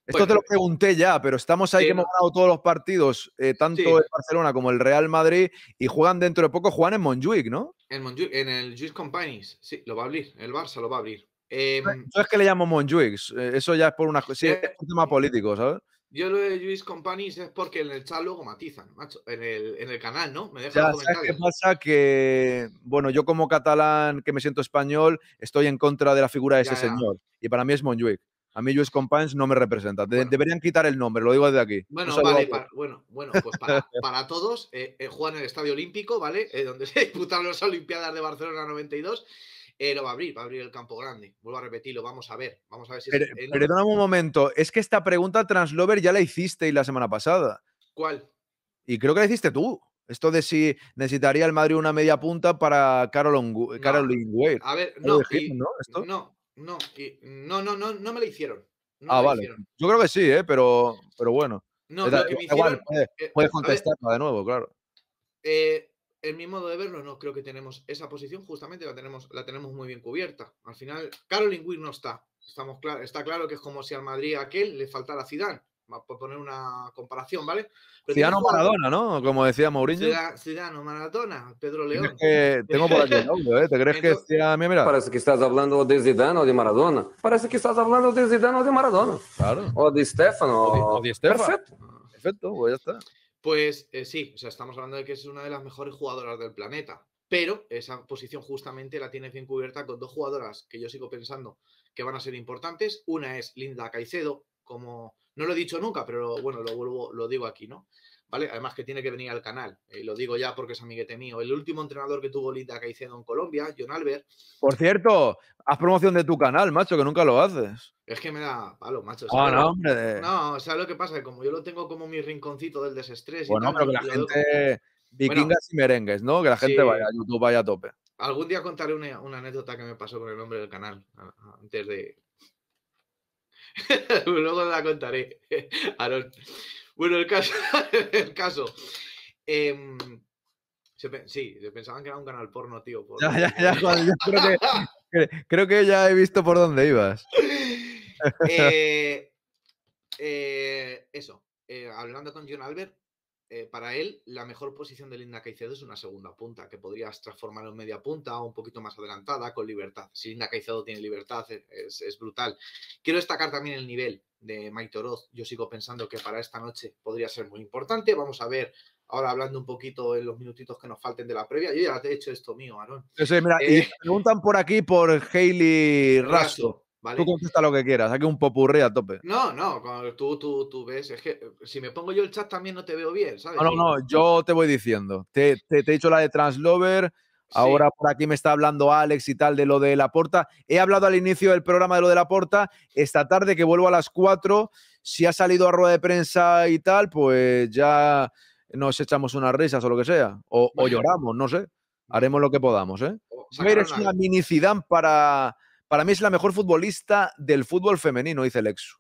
Esto te pues lo pregunté ya, pero estamos ahí que eh, hemos ganado todos los partidos, tanto el Barcelona como el Real Madrid, y juegan dentro de poco, juegan en Montjuic, ¿no? En en el Juiz Companies, sí, lo va a abrir, el Barça lo va a abrir. Eh, es que le llamo Monjuix. Eh, eso ya es por una, sí, es un tema político, ¿sabes? Yo lo de Juiz Companys es porque en el chat luego matizan, macho, en el, canal, ¿no? Me ya, ¿sabes qué pasa? Que, bueno, yo como catalán que me siento español, estoy en contra de la figura de ese señor. Y para mí es Monjuic. A mí Juiz Companys no me representa. Deberían quitar el nombre, lo digo desde aquí. Bueno, vale, bueno, bueno, pues para, todos, eh, eh juegan en el Estadio Olímpico, ¿vale? Eh, donde se disputan las Olimpiadas de Barcelona 92 eh, lo va a abrir, va a abrir el campo grande. Vuelvo a repetirlo, vamos a ver. Vamos a ver si Perdóname un momento, es que esta pregunta Translover ya la hiciste la semana pasada. ¿Cuál? Y creo que la hiciste tú. Esto de si necesitaría el Madrid una media punta para Carolyn no, Wade. A ver, no, ¿no? no, no, no, no, me la hicieron. ah, vale. Yo creo que sí, ¿eh? pero, pero bueno. No, puedes eh, contestarla de nuevo, claro. Eh, en mi modo de verlo, no creo que tenemos esa posición, justamente la tenemos, la tenemos muy bien cubierta. Al final, Caroline no está. Estamos está claro que es como si al Madrid aquel le faltara Zidane, por poner una comparación, ¿vale? Pero Zidane o Maradona, ¿no? Como decía Mourinho. Zidane, o Maradona, Pedro León. Que, tengo por aquí el audio, ¿eh? ¿Te crees que sea... Mira, Parece que estás hablando de Zidane o de Maradona. Parece que estás hablando de Zidane o de Maradona. Claro. O de Stefano. O de, Perfecto. Perfecto, pues ya está. Pues eh, sí, o sea, estamos hablando de que es una de las mejores jugadoras del planeta, pero esa posición justamente la tiene bien cubierta con dos jugadoras que yo sigo pensando que van a ser importantes. Una es Linda Caicedo, como no lo he dicho nunca, pero bueno, lo vuelvo, lo digo aquí, ¿no? ¿Vale? Además que tiene que venir al canal, Y eh, lo digo ya porque es amiguete mío. El último entrenador que tuvo Linda Caicedo en Colombia, John Albert. Por cierto, haz promoción de tu canal, macho, que nunca lo haces. Es que me da palo, macho. Ah, no, no, hombre. No, o sea, lo que pasa es que como yo lo tengo como mi rinconcito del desestrés. Bueno, y pero que la gente. Vikingas y merengues, ¿no? Que la gente vaya a YouTube, vaya a tope. Algún día contaré una, anécdota que me pasó con el nombre del canal, antes de, Luego la contaré, Bueno, el caso. el caso. Em, sí, pensaban que era un canal porno, tío. creo, que, ya he visto por dónde ibas. Eh, eh, eso, eh, hablando con John Albert, eh, para él la mejor posición de Linda Caicedo es una segunda punta, que podrías transformar en media punta o un poquito más adelantada con libertad. Si Linda Caicedo tiene libertad, eh, es, brutal. Quiero destacar también el nivel de Maite Oroz. Yo sigo pensando que para esta noche podría ser muy importante. Vamos a ver ahora hablando un poquito en los minutitos que nos falten de la previa. Yo ya te he hecho esto mío, Aaron. Eh, preguntan por aquí por Hailey Rasto. Tú contesta lo que quieras, aquí un popurrí a tope. No, no, tú, ves, es que eh, si me pongo yo el chat también no te veo bien, ¿sabes? No, no, yo te voy diciendo. Te, he dicho la de Translover, ahora por aquí me está hablando Alex y tal de lo de la porta. He hablado al inicio del programa de lo de la porta, esta tarde que vuelvo a las 4, si ha salido a rueda de prensa y tal, pues ya nos echamos unas risas o lo que sea, o, lloramos, no sé. Haremos lo que podamos, ¿eh? eres una minicidán para para mí es la mejor futbolista del fútbol femenino, dice Lexu.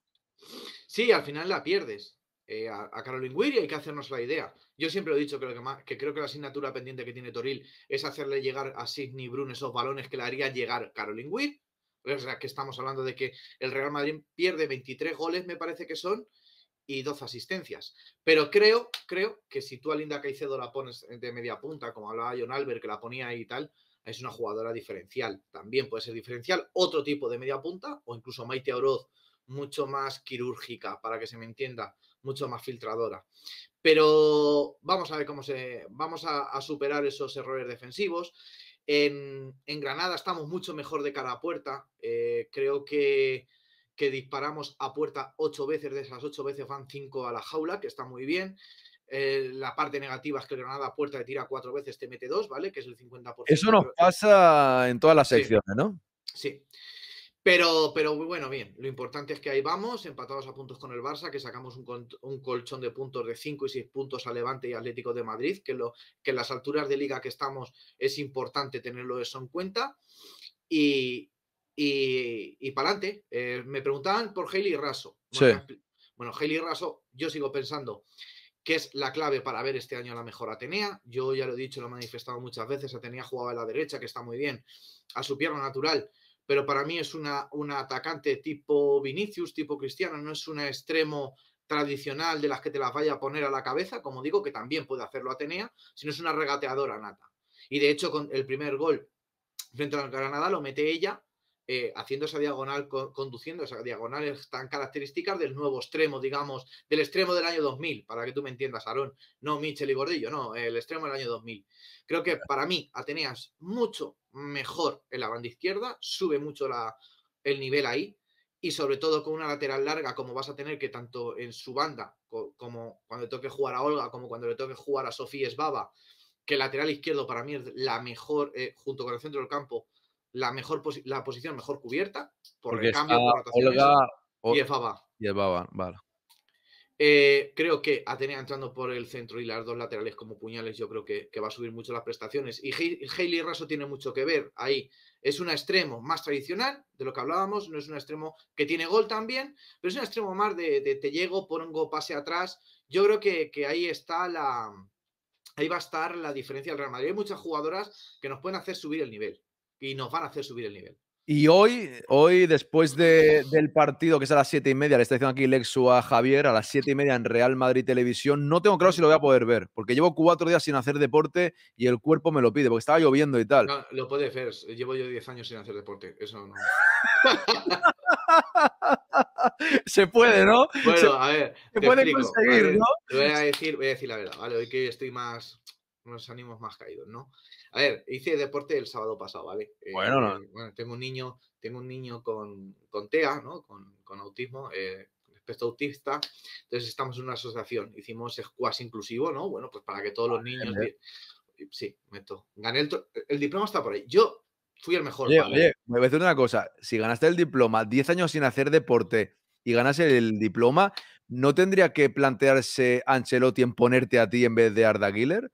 Sí, al final la pierdes. Eh, a, Caroline Caroline y hay que hacernos la idea. Yo siempre he dicho que, lo que, más, que, creo que la asignatura pendiente que tiene Toril es hacerle llegar a Sidney Brun esos balones que le haría llegar Caroline Weir. O sea, que estamos hablando de que el Real Madrid pierde 23 goles, me parece que son, y 12 asistencias. Pero creo, creo que si tú a Linda Caicedo la pones de media punta, como hablaba John Albert, que la ponía ahí y tal, es una jugadora diferencial. También puede ser diferencial otro tipo de media punta o incluso Maite Oroz, mucho más quirúrgica, para que se me entienda, mucho más filtradora. Pero vamos a ver cómo se. Vamos a, superar esos errores defensivos. En, Granada estamos mucho mejor de cara a puerta. Eh, creo que, que disparamos a puerta ocho veces, de esas ocho veces van cinco a la jaula, que está muy bien. Eh, la parte negativa es que el Granada puerta de tira cuatro veces, te mete dos, ¿vale? Que es el 50%. Eso nos pasa en todas las secciones, ¿no? Sí. Pero, pero bueno, bien, lo importante es que ahí vamos, empatados a puntos con el Barça, que sacamos un, colchón de puntos de 5 y 6 puntos a Levante y Atlético de Madrid, que, lo, que en las alturas de liga que estamos es importante tenerlo eso en cuenta. Y, y, para adelante, eh, me preguntaban por Haley Raso. Bueno, sí. Raso, yo sigo pensando, que es la clave para ver este año la mejor Atenea. Yo ya lo he dicho, lo he manifestado muchas veces, Atenea jugaba a la derecha, que está muy bien, a su pierna natural, pero para mí es una, atacante tipo Vinicius, tipo Cristiano, no es un extremo tradicional de las que te las vaya a poner a la cabeza, como digo, que también puede hacerlo Atenea, sino es una regateadora nata. Y de hecho, con el primer gol frente al Granada lo mete ella eh, haciendo esa diagonal, conduciendo esa diagonal tan características del nuevo extremo, digamos, del extremo del año 2000, para que tú me entiendas, Aarón. No Michel y Gordillo, no, el extremo del año 2000. Creo que para mí Ateneas mucho mejor en la banda izquierda, sube mucho la, el nivel ahí, y sobre todo con una lateral larga como vas a tener que tanto en su banda como cuando le toque jugar a Olga como cuando le toque jugar a Sofía Esbaba, que el lateral izquierdo para mí es la mejor eh, junto con el centro del campo la mejor la posición mejor cubierta por Porque recambio, por rotaciones. Olga, y eh, creo que Atenea entrando por el centro y las dos laterales como puñales, yo creo que, va a subir mucho las prestaciones. Y Hailey Raso tiene mucho que ver ahí. Es un extremo más tradicional de lo que hablábamos, no es un extremo que tiene gol también, pero es un extremo más de, te llego, pongo pase atrás. Yo creo que, que ahí está la. Ahí va a estar la diferencia del Real Madrid. Hay muchas jugadoras que nos pueden hacer subir el nivel y nos van a hacer subir el nivel. Y hoy, hoy después del partido, que es a las 7 y media, le está diciendo aquí Lexu a Javier, a las 7 y media en Real Madrid Televisión, no tengo claro si lo voy a poder ver, porque llevo cuatro días sin hacer deporte y el cuerpo me lo pide, porque estaba lloviendo y tal. lo puedes ver. llevo yo 10 años sin hacer deporte, eso no. se puede, ¿no? Bueno, a ver, se puede conseguir, ¿no? voy a, decir, voy a decir la verdad, vale, hoy que estoy más unos ánimos más caídos, ¿no? A ver, hice deporte el sábado pasado, ¿vale? Bueno, eh, bueno tengo un niño, tengo un niño con, con TEA, ¿no? Con, con autismo, eh, espectro autista. Entonces estamos en una asociación. Hicimos squash inclusivo, ¿no? Bueno, pues para que todos los ah, niños. Sí, meto. Gané el, el diploma está por ahí. Yo fui el mejor. me voy a decir una cosa. Si ganaste el diploma 10 años sin hacer deporte y ganas el diploma, ¿no tendría que plantearse Ancelotti en ponerte a ti en vez de Arda Güler?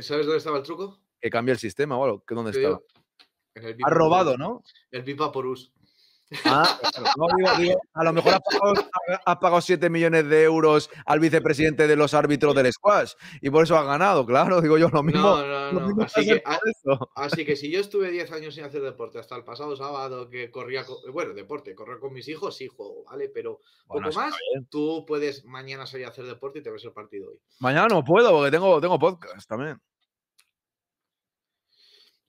¿Sabes dónde estaba el truco? Que cambia el sistema o algo. ¿Dónde estaba? ha robado, ¿no? El por Porus. Ah, a lo mejor has pagado, 7 millones de euros al vicepresidente de los árbitros del squash y por eso has ganado, claro, digo yo lo mismo. así, que, si yo estuve 10 años sin hacer deporte hasta el pasado sábado que corría, bueno, deporte, correr con mis hijos, sí juego, ¿vale? Pero poco más, tú puedes mañana salir a hacer deporte y te ves el partido hoy. Mañana no puedo porque tengo, tengo podcast también.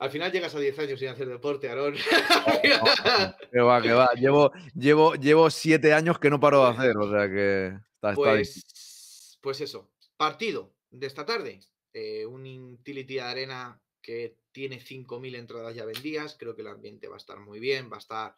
Al final llegas a 10 años sin hacer deporte, Aarón. que va, que va. Llevo, llevo, llevo siete años que no paro de hacer, o sea que pues, pues, eso. Partido de esta tarde. Eh, un Intility de Arena que tiene 5.000 entradas ya vendidas. Creo que el ambiente va a estar muy bien. Va a estar.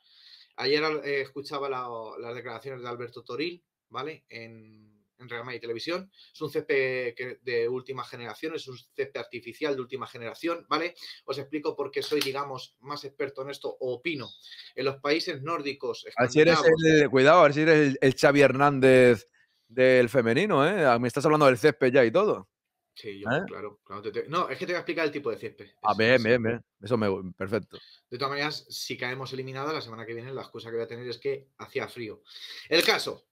Ayer eh, escuchaba las declaraciones de Alberto Toril, ¿vale? En, en Real Madrid Televisión. Es un césped de última generación, es un césped artificial de última generación, ¿vale? Os explico por qué soy, digamos, más experto en esto o opino. En los países nórdicos. eres cuidado, a ver si eres el, Xavi Hernández del femenino, ¿eh? Ah, me estás hablando del césped ya y todo. Sí, ¿Eh? claro. claro No, es que te voy a explicar el tipo de césped. a ah, ver, bien, bien. Eso me perfecto. De todas maneras, si caemos eliminados la semana que viene la excusa que voy a tener es que hacía frío. El caso,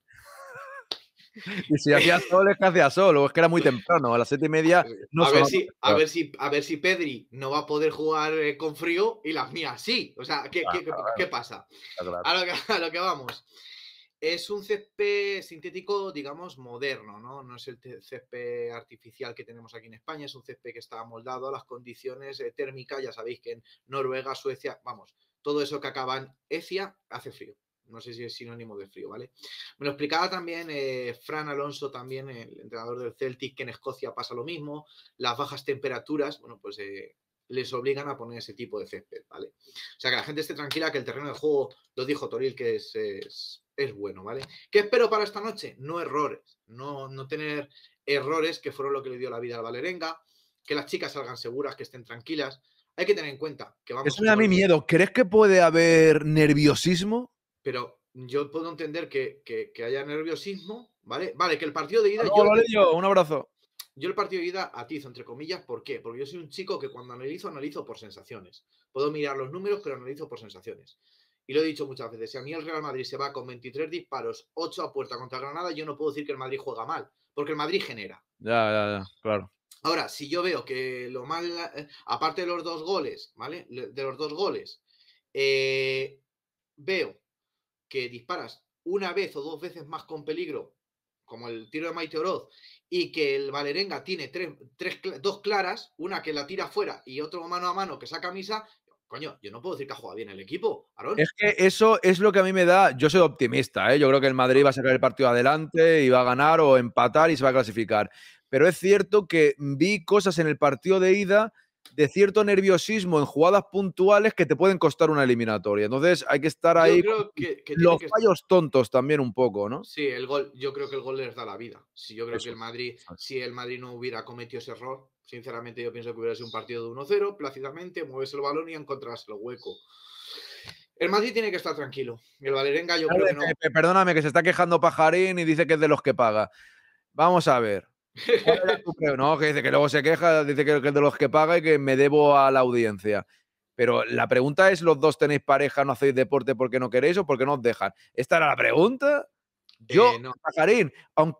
y si hacía sol es que hacía sol, o es que era muy temprano, a las siete y media eh, eh, a ver, si, a ver si Pedri no va a poder jugar eh, con frío y las mías sí. O sea, ¿qué, pasa? A, lo que, vamos. Es un césped sintético, digamos, moderno, ¿no? No es el césped artificial que tenemos aquí en España, es un césped que está moldado a las condiciones térmicas. Ya sabéis que en Noruega, Suecia, vamos, todo eso que acaba en Ecia hace frío. No sé si es sinónimo de frío, ¿vale? Me lo explicaba también eh, Fran Alonso, también el entrenador del Celtic, que en Escocia pasa lo mismo. Las bajas temperaturas, bueno, pues eh, les obligan a poner ese tipo de césped, ¿vale? O sea, que la gente esté tranquila, que el terreno de juego, lo dijo Toril, que es, bueno, ¿vale? ¿Qué espero para esta noche? No errores, no, no tener errores que fueron lo que le dio la vida al Valerenga, que las chicas salgan seguras, que estén tranquilas. Hay que tener en cuenta que vamos... Eso me da mi miedo. ¿Crees que puede haber nerviosismo pero yo puedo entender que, haya nerviosismo, ¿vale? Vale, que el partido de ida... Yo lo leí yo, un abrazo. Yo el partido de ida ti, entre comillas, ¿por qué? Porque yo soy un chico que cuando analizo, analizo por sensaciones. Puedo mirar los números, pero analizo por sensaciones. Y lo he dicho muchas veces, si a mí el Real Madrid se va con 23 disparos, 8 a puerta contra Granada, yo no puedo decir que el Madrid juega mal, porque el Madrid genera. Ya, ya, ya, claro. Ahora, si yo veo que lo mal, eh, aparte de los dos goles, ¿vale? De los dos goles, eh, veo que disparas una vez o dos veces más con peligro, como el tiro de Maite Oroz, y que el Valerenga tiene tres, dos claras, una que la tira fuera y otro mano a mano que saca misa, coño, yo no puedo decir que ha jugado bien el equipo, Es que eso es lo que a mí me da. Yo soy optimista, ¿eh? yo creo que el Madrid ah. va a sacar el partido adelante y va a ganar o empatar y se va a clasificar. Pero es cierto que vi cosas en el partido de ida de cierto nerviosismo en jugadas puntuales que te pueden costar una eliminatoria. Entonces hay que estar ahí. los fallos tontos también un poco, ¿no? Sí, el gol, yo creo que el gol les da la vida. Si yo creo que el Madrid, si el Madrid no hubiera cometido ese error, sinceramente yo pienso que hubiera sido un partido de 1-0, plácidamente, mueves el balón y encontrás el hueco. El Madrid tiene que estar tranquilo. El Valerenga yo creo que no. Perdóname, que se está quejando Pajarín y dice que es de los que paga. Vamos a ver no, que dice que luego se queja, dice que es de los que paga y que me debo a la audiencia. Pero la pregunta es: ¿los dos tenéis pareja, no hacéis deporte porque no queréis o porque no os dejan? ¿Esta era la pregunta? Yo, eh,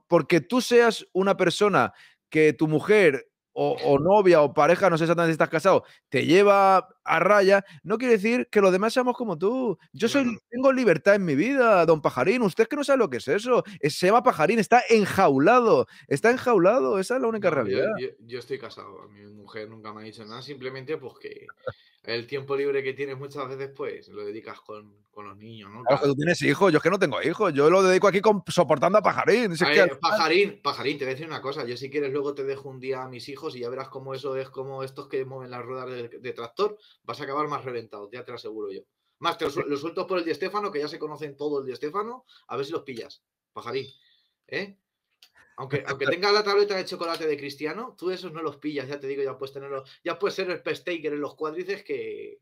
porque tú seas una persona que tu mujer o, novia o pareja, no sé exactamente si estás casado, te lleva a raya, no quiere decir que los demás seamos como tú. Yo soy, tengo libertad en mi vida, don Pajarín. Usted que no sabe lo que es eso. Se va Pajarín, está enjaulado. Está enjaulado, esa es la única realidad. Yo, estoy casado, mi mujer nunca me ha dicho nada, simplemente porque pues, el tiempo libre que tienes muchas veces, pues lo dedicas con, los niños, ¿no? tú tienes hijos, yo es que no tengo hijos, yo lo dedico aquí soportando a Pajarín. Eh, pajarín, Pajarín, te voy a decir una cosa, yo si quieres luego te dejo un día a mis hijos y ya verás cómo eso es como estos que mueven las ruedas de, tractor, vas a acabar más reventado, ya te lo aseguro yo. Más, te lo, sueltos por el de Estefano, que ya se conocen todo el día Estefano, a ver si los pillas, Pajarín. ¿Eh? Aunque, aunque tenga la tableta de chocolate de Cristiano, tú esos no los pillas, ya te digo, ya puedes tenerlo ya puedes ser el pestaker en los cuádrices que.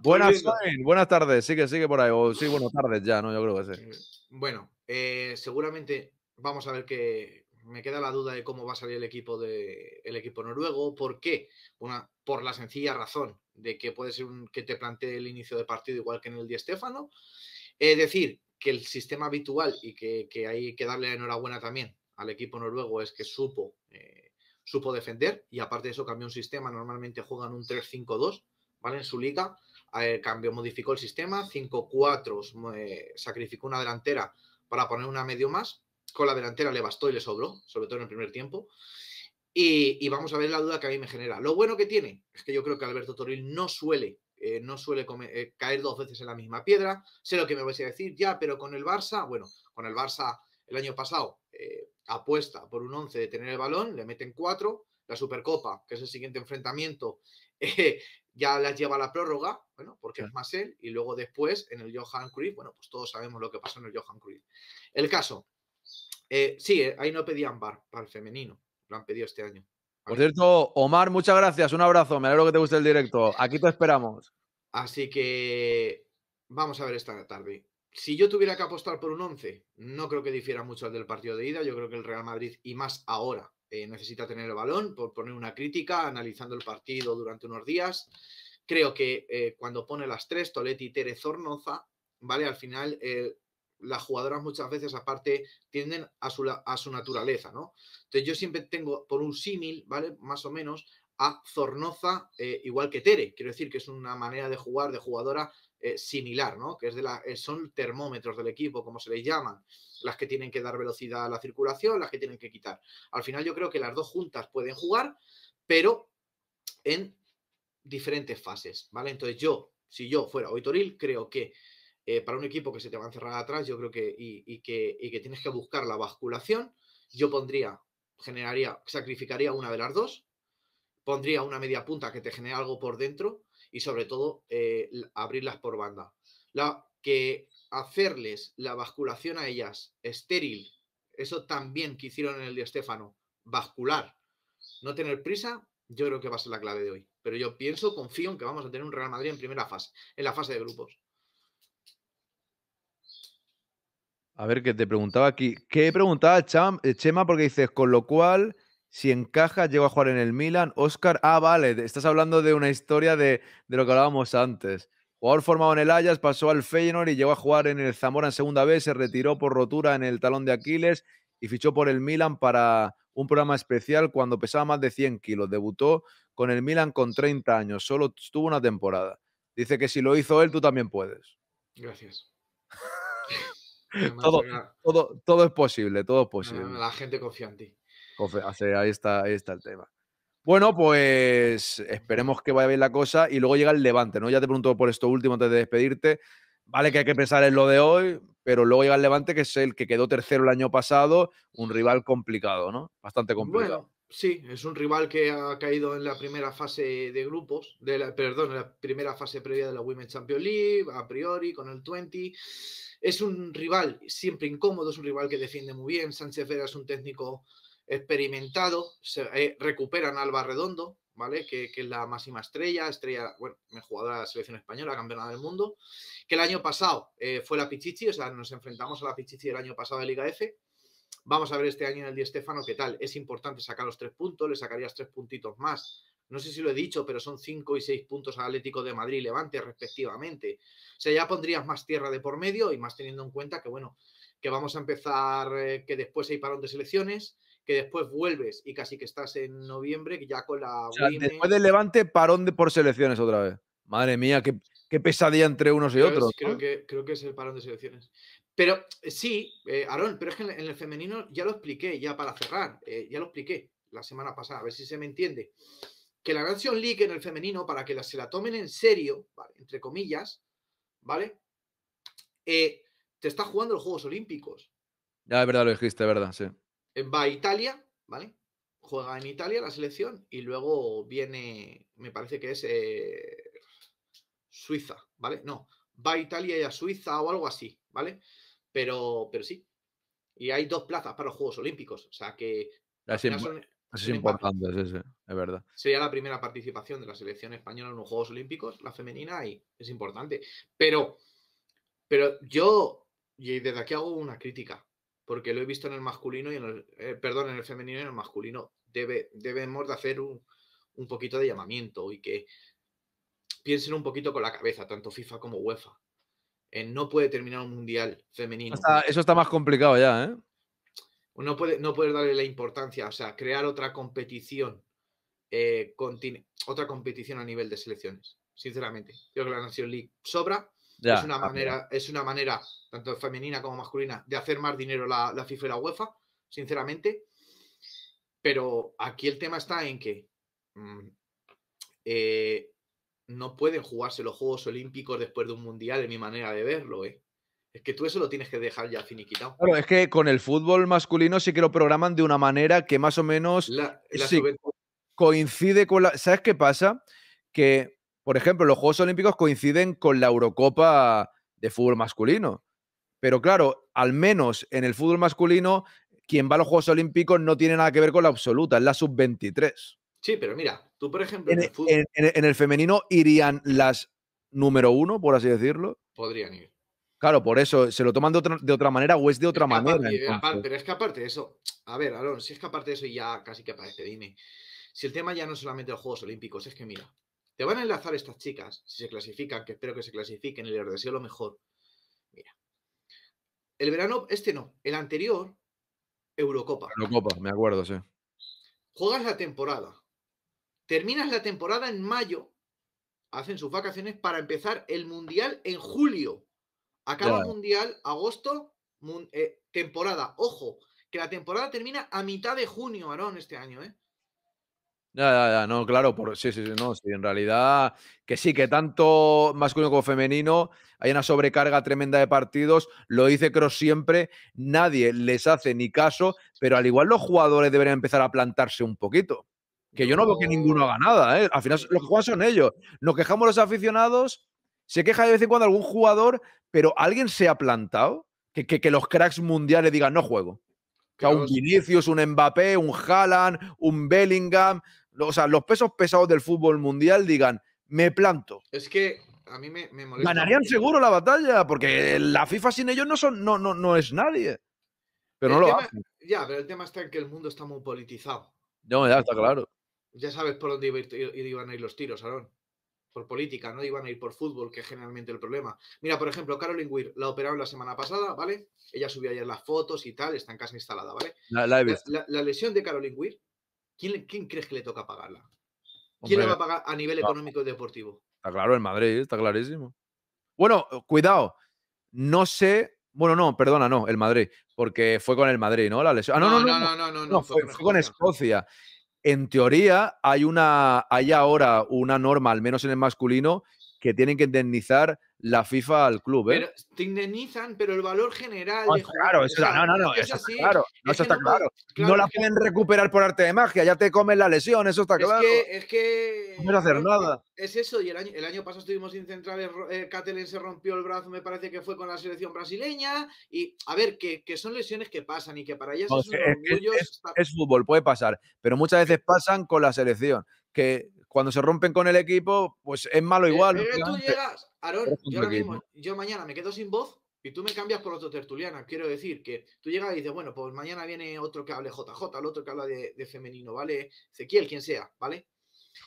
Buenas, tardes, buenas tardes, sigue, sigue por ahí. O sí, buenas tardes ya, ¿no? Yo creo que sí. Eh, bueno, eh, seguramente vamos a ver que me queda la duda de cómo va a salir el equipo de el equipo noruego. ¿Por qué? Una, por la sencilla razón de que puede ser que te plantee el inicio de partido igual que en el de Stefano Es decir, que el sistema habitual y que, hay que darle enhorabuena también al equipo noruego es que supo, eh, supo defender y aparte de eso cambió un sistema, normalmente juegan un 3-5-2, ¿vale? En su liga, eh, cambió, modificó el sistema, 5-4, eh, sacrificó una delantera para poner una medio más, con la delantera le bastó y le sobró, sobre todo en el primer tiempo. Y, y, vamos a ver la duda que a mí me genera. Lo bueno que tiene es que yo creo que Alberto Toril no suele eh, no suele eh, caer dos veces en la misma piedra. Sé lo que me vais a decir, ya, pero con el Barça, bueno, con el Barça el año pasado eh, apuesta por un 11 de tener el balón, le meten cuatro. La Supercopa, que es el siguiente enfrentamiento, ya las lleva a la prórroga, bueno, porque es más él. Y luego después, en el Johan Cruyff, bueno, pues todos sabemos lo que pasó en el Johan Cruyff. El caso, sí, ahí no pedían bar para el femenino, lo han pedido este año. Por cierto, Omar, muchas gracias, un abrazo, me alegro que te guste el directo. Aquí te esperamos. Así que vamos a ver esta tarde. Si yo tuviera que apostar por un 11, no creo que difiera mucho el del partido de ida. Yo creo que el Real Madrid, y más ahora, eh, necesita tener el balón, por poner una crítica, analizando el partido durante unos días. Creo que eh, cuando pone las tres, Toletti, Tere, Zornoza, ¿vale? Al final, el las jugadoras muchas veces aparte tienden a su, a su naturaleza, ¿no? Entonces yo siempre tengo por un símil, ¿vale? Más o menos a Zornoza eh, igual que Tere, quiero decir que es una manera de jugar de jugadora eh, similar, ¿no? Que es de la, eh, son termómetros del equipo, como se les llaman, las que tienen que dar velocidad a la circulación, las que tienen que quitar. Al final yo creo que las dos juntas pueden jugar, pero en diferentes fases, ¿vale? Entonces yo, si yo fuera Oitoril, creo que eh, para un equipo que se te va a encerrar atrás, yo creo que y, que, tienes que buscar la basculación, yo pondría, generaría, sacrificaría una de las dos, pondría una media punta que te genere algo por dentro y sobre todo eh, abrirlas por banda. La, que hacerles la basculación a ellas estéril, eso también que hicieron en el de Estefano, bascular, no tener prisa, yo creo que va a ser la clave de hoy. Pero yo pienso, confío en que vamos a tener un Real Madrid en primera fase, en la fase de grupos. A ver, que te preguntaba aquí. ¿Qué preguntaba eh, Chema? Porque dices, con lo cual, si encaja, llegó a jugar en el Milan. Oscar, ah, vale, estás hablando de una historia de, de lo que hablábamos antes. Jugador formado en el Ajax, pasó al Feyenoord y llegó a jugar en el Zamora en segunda vez, se retiró por rotura en el talón de Aquiles y fichó por el Milan para un programa especial cuando pesaba más de 100 kilos. Debutó con el Milan con 30 años, solo estuvo una temporada. Dice que si lo hizo él, tú también puedes. Gracias. todo, todo, todo, es posible, todo es posible. La gente confía en ti. ahí, está, el tema. Bueno, pues esperemos que vaya bien la cosa y luego llega el levante, ¿no? Ya te pregunto por esto último antes de despedirte. Vale que hay que pensar en lo de hoy, pero luego llega el levante, que es el que quedó tercero el año pasado, un rival complicado, ¿no? Bastante complicado. Sí, es un rival que ha caído en la primera fase de grupos, perdón, la primera fase previa de la Women's Champions League, a priori, con el 20. Es un rival siempre incómodo, es un rival que defiende muy bien. Sánchez Vera es un técnico experimentado, se, eh, recuperan Alba Redondo, ¿vale? Que, es la máxima estrella, estrella, bueno, jugadora de la selección española, campeona del mundo, que el año pasado eh, fue la Pichichi, o sea, nos enfrentamos a la Pichichi el año pasado de Liga F Vamos a ver este año en el Di Stefano qué tal. Es importante sacar los tres puntos, le sacarías tres puntitos más. No sé si lo he dicho, pero son cinco y seis puntos al Atlético de Madrid y Levante, respectivamente. O sea, ya pondrías más tierra de por medio y más teniendo en cuenta que, bueno, que vamos a empezar, eh, que después hay parón de selecciones, que después vuelves y casi que estás en noviembre, que ya con la. E. después Levante, parón de por selecciones otra vez. Madre mía, qué, pesadilla entre unos y otros. creo, que, creo que es el parón de selecciones. Pero eh, sí, eh, Aarón, pero es que en el femenino ya lo expliqué, ya para cerrar, eh, ya lo expliqué la semana pasada, a ver si se me entiende. Que la Nation League en el femenino, para que se la tomen en serio, ¿vale? entre comillas, ¿vale? te está jugando los Juegos Olímpicos. Ya, ah, es verdad, lo dijiste, es verdad, sí. Va a Italia, ¿vale? Juega en Italia la selección y luego viene, me parece que es Suiza, ¿vale? No, va a Italia y a Suiza o algo así, ¿vale? Pero, pero sí. Y hay dos plazas para los Juegos Olímpicos. O sea que. Es, importante, es verdad. Sería la primera participación de la selección española en los Juegos Olímpicos, la femenina, y es importante. Pero, pero yo, y desde aquí hago una crítica, porque lo he visto en el masculino y en el, eh, perdón, en el femenino y en el masculino. Debe, debemos de hacer un, un poquito de llamamiento y que piensen un poquito con la cabeza, tanto FIFA como UEFA. Eh, no puede terminar un mundial femenino. eso está más complicado ya, ¿eh? No no puede darle la importancia, o sea, crear otra competición, eh, otra competición a nivel de selecciones, sinceramente. Creo que la Nación League sobra. es, una ah, manera, es una manera, tanto femenina como masculina, de hacer más dinero la, la FIFA y la UEFA, sinceramente. Pero aquí el tema está en que mm, eh, no pueden jugarse los Juegos Olímpicos después de un mundial, en mi manera de verlo, ¿eh? Es que tú eso lo tienes que dejar ya finiquitado. Claro, es que con el fútbol masculino sí que lo programan de una manera que más o menos coincide con la. ¿Sabes qué pasa? Que, por ejemplo, los Juegos Olímpicos coinciden con la Eurocopa de fútbol masculino. Pero claro, al menos en el fútbol masculino, quien va a los Juegos Olímpicos no tiene nada que ver con la absoluta, es la sub-23. Sí, pero mira, tú, por ejemplo, e, en, el, femenino irían las número uno, por así decirlo. Podrían ir. Claro, por eso, ¿se lo toman de otra, manera o es de otra manera? pero es que aparte de eso, a ver, Alon, si es que aparte de eso ya casi que aparece, dime, si el tema ya no es solamente los Juegos Olímpicos, es que mira, te van a enlazar estas chicas, si se clasifican, que espero que se clasifiquen y les deseo lo mejor. Mira, el verano, este no, el anterior, Eurocopa. Eurocopa, me acuerdo, sí. Juegas la temporada, Terminas la temporada en mayo, hacen sus vacaciones para empezar el mundial en julio. Acaba el mundial, agosto, eh, temporada. Ojo, que la temporada termina a mitad de junio, Aarón, este año, ¿eh? no, claro, por, sí, sí, sí, no, en realidad que sí, que tanto masculino como femenino hay una sobrecarga tremenda de partidos, lo dice Cross siempre, nadie les hace ni caso, pero al igual los jugadores deberían empezar a plantarse un poquito. Que yo no veo que ninguno haga nada, ¿eh? Al final los que son ellos. Nos quejamos los aficionados, se queja de vez en cuando algún jugador, pero alguien se ha plantado que, que, los cracks mundiales digan no juego. Que a un Vinicius, un Mbappé, un Haaland, un Bellingham, o sea, los pesos pesados del fútbol mundial digan me planto. Es que a mí me, molesta. Ganarían seguro la batalla, porque la FIFA sin ellos no son, no, no, no es nadie. Pero no lo hacen. Ya, pero el tema está en que el mundo está muy politizado. No, ya está claro. Ya sabes por dónde iban a ir los tiros, Aaron. Por política, no iban a ir por fútbol, que es generalmente el problema. Mira, por ejemplo, Caroline Weir la operaron la semana pasada, ¿vale? Ella subió ayer las fotos y tal, está en casa instalada, ¿vale? La, lesión de Caroline Weir, ¿quién, crees que le toca pagarla? ¿Quién la va a pagar a nivel económico y deportivo? Está claro, el Madrid, está clarísimo. Bueno, eh, cuidado, no sé bueno, no, perdona, no, el Madrid, porque fue con el Madrid, ¿no? La lesión. Ah, no, no, no, no, no, no, fue, con Escocia en teoría hay, una, hay ahora una norma, al menos en el masculino, que tienen que indemnizar la FIFA al club. ¿eh? Pero te indemnizan, pero el valor general. claro, eso, no, está claro. No, claro. No la pueden recuperar por arte de magia, ya te comen la lesión, eso está es claro. es que. No hacer nada. Es eso, y el año, pasado estuvimos sin centrales, eh, se rompió el brazo, me parece que fue con la selección brasileña. Y a ver, que, son lesiones que pasan y que para ellas es, es fútbol, puede pasar, pero muchas veces pasan con la selección. Que cuando se rompen con el equipo, pues es malo eh, igual. Pero, eh, tú llegas, yo ahora mismo, yo mañana me quedo sin voz y tú me cambias por otro tertuliano. Quiero decir que tú llegas y dices, bueno, pues mañana viene otro que hable JJ, el otro que habla de, de femenino, ¿vale? Ezequiel, quien sea, ¿vale?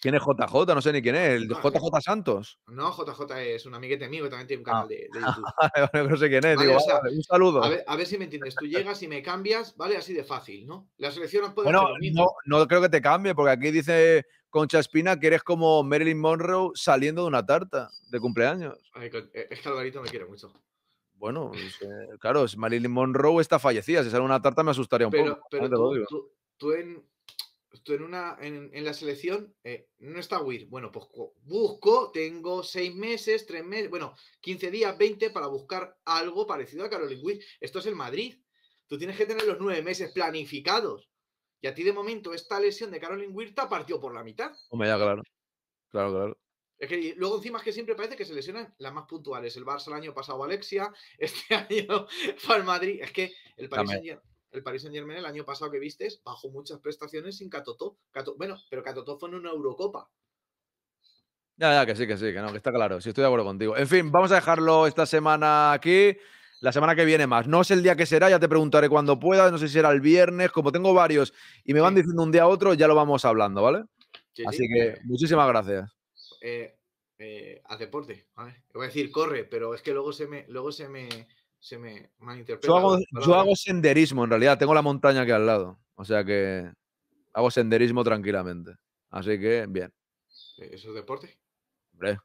¿Quién es JJ? No sé ni quién es. ¿El JJ eh, Santos? No, JJ es un amiguete mío que también tiene un ah. canal de, YouTube. no sé quién es. Digo, un saludo. A ver, si me entiendes. Tú llegas y me cambias, ¿vale? Así de fácil, ¿no? La selección no puede Bueno, no, no creo que te cambie, porque aquí dice Concha Espina que eres como Marilyn Monroe saliendo de una tarta de cumpleaños. Eh, es que Alvarito me quiere mucho. Bueno, claro, Marilyn Monroe está fallecida. Si sale una tarta me asustaría un poco. Pero tú en en, una, en, la selección eh, no está WIR. Bueno, pues busco, tengo seis meses, tres meses, bueno, 15 días, 20 para buscar algo parecido a Caroline WIR. Esto es el Madrid. Tú tienes que tener los nueve meses planificados. Y a ti de momento esta lesión de Caroline Weir te partió por la mitad. Hombre, ya claro. Claro, claro. Es que luego encima es que siempre parece que se lesionan las más puntuales. El Barça el año pasado Alexia, este año fue el Madrid. Es que el Paris el Paris Saint Germain el año pasado que vistes bajó muchas prestaciones sin Catotó. bueno, pero Catotó fue en una Eurocopa. Ya, ya, que sí, que sí, que no, que está claro. Sí, estoy de acuerdo contigo. En fin, vamos a dejarlo esta semana aquí. La semana que viene más. No es el día que será, ya te preguntaré cuando pueda. No sé si será el viernes. Como tengo varios y me van diciendo un día a otro, ya lo vamos hablando, ¿vale? Así que muchísimas gracias. Eh, eh deporte. ¿vale? voy a decir corre, pero es que luego se me, luego se me, se me Yo hago, senderismo, en realidad. Tengo la montaña aquí al lado. O sea que hago senderismo tranquilamente. Así que, bien. ¿E, ¿Eso es deporte? Hombre,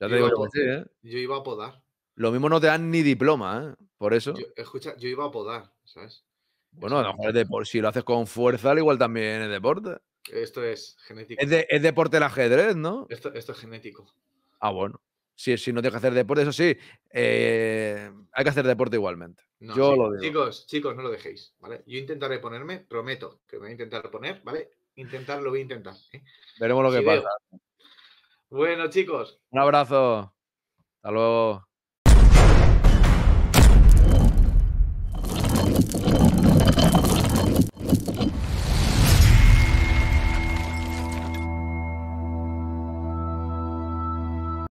ya te yo digo ¿eh? Yo iba a podar. Lo mismo no te dan ni diploma, ¿eh? Por eso. Yo, escucha, yo iba a podar, ¿sabes? Bueno, a lo mejor si lo haces con fuerza, al igual también es deporte. Esto es genético. Es, es deporte el ajedrez, ¿no? Esto, esto es genético. Ah, bueno si, no tienes que hacer deporte, eso sí, eh, hay que hacer deporte igualmente. Yo lo Chicos, chicos, no lo dejéis, ¿vale? Yo intentaré ponerme, prometo que me voy a intentar poner, ¿vale? Intentar, lo voy a intentar. ¿eh? Veremos lo que pasa. Bueno, chicos. Un abrazo. Hasta luego.